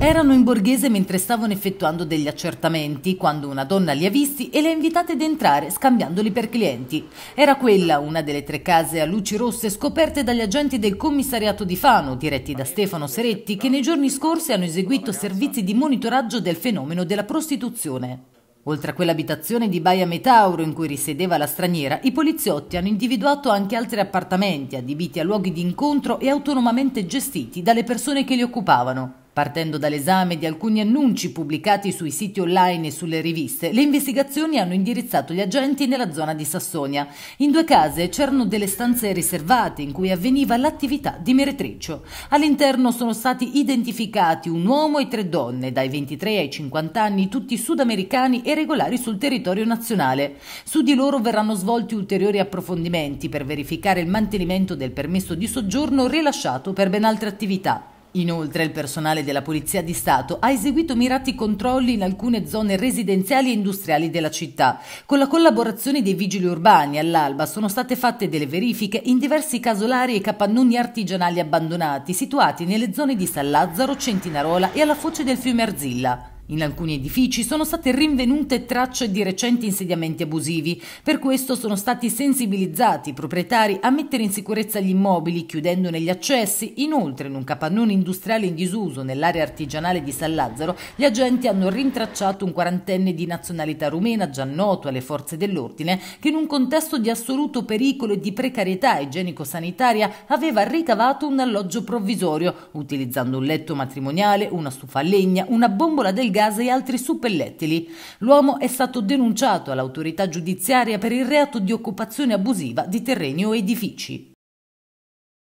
Erano in borghese mentre stavano effettuando degli accertamenti quando una donna li ha visti e le ha invitate ad entrare scambiandoli per clienti. Era quella una delle tre case a luci rosse scoperte dagli agenti del commissariato di Fano, diretti da Stefano Seretti, che nei giorni scorsi hanno eseguito servizi di monitoraggio del fenomeno della prostituzione. Oltre a quell'abitazione di Baia Metauro in cui risiedeva la straniera, i poliziotti hanno individuato anche altri appartamenti adibiti a luoghi di incontro e autonomamente gestiti dalle persone che li occupavano. Partendo dall'esame di alcuni annunci pubblicati sui siti online e sulle riviste, le investigazioni hanno indirizzato gli agenti nella zona di Sassonia. In due case c'erano delle stanze riservate in cui avveniva l'attività di meretricio. All'interno sono stati identificati un uomo e tre donne, dai 23 ai 50 anni, tutti sudamericani e regolari sul territorio nazionale. Su di loro verranno svolti ulteriori approfondimenti per verificare il mantenimento del permesso di soggiorno rilasciato per ben altre attività. Inoltre il personale della Polizia di Stato ha eseguito mirati controlli in alcune zone residenziali e industriali della città. Con la collaborazione dei vigili urbani all'alba sono state fatte delle verifiche in diversi casolari e capannoni artigianali abbandonati situati nelle zone di San Lazzaro, Centinarola e alla foce del fiume Arzilla. In alcuni edifici sono state rinvenute tracce di recenti insediamenti abusivi, per questo sono stati sensibilizzati i proprietari a mettere in sicurezza gli immobili chiudendone gli accessi. Inoltre, in un capannone industriale in disuso nell'area artigianale di San Lazzaro, gli agenti hanno rintracciato un quarantenne di nazionalità rumena già noto alle forze dell'ordine che in un contesto di assoluto pericolo e di precarietà igienico-sanitaria aveva ricavato un alloggio provvisorio utilizzando un letto matrimoniale, una stufa a legna, una bombola del gas gas e altri suppellettili. L'uomo è stato denunciato all'autorità giudiziaria per il reato di occupazione abusiva di terreni o edifici.